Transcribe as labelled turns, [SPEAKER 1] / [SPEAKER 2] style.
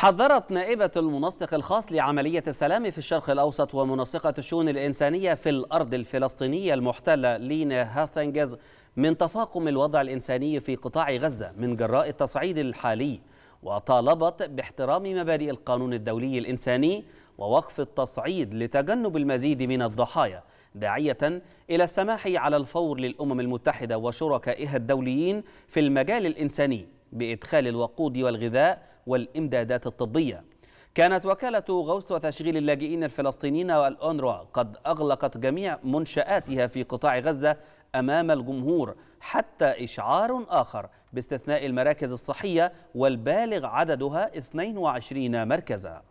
[SPEAKER 1] حذرت نائبة المنسق الخاص لعملية السلام في الشرق الأوسط ومنسقة الشؤون الإنسانية في الأرض الفلسطينية المحتلة لينا هاستنجز من تفاقم الوضع الإنساني في قطاع غزة من جراء التصعيد الحالي وطالبت باحترام مبادئ القانون الدولي الإنساني ووقف التصعيد لتجنب المزيد من الضحايا داعية إلى السماح على الفور للأمم المتحدة وشركائها الدوليين في المجال الإنساني بإدخال الوقود والغذاء والإمدادات الطبية كانت وكالة غوث وتشغيل اللاجئين الفلسطينيين والأونروا قد أغلقت جميع منشآتها في قطاع غزة أمام الجمهور حتى إشعار آخر باستثناء المراكز الصحية والبالغ عددها 22 مركزاً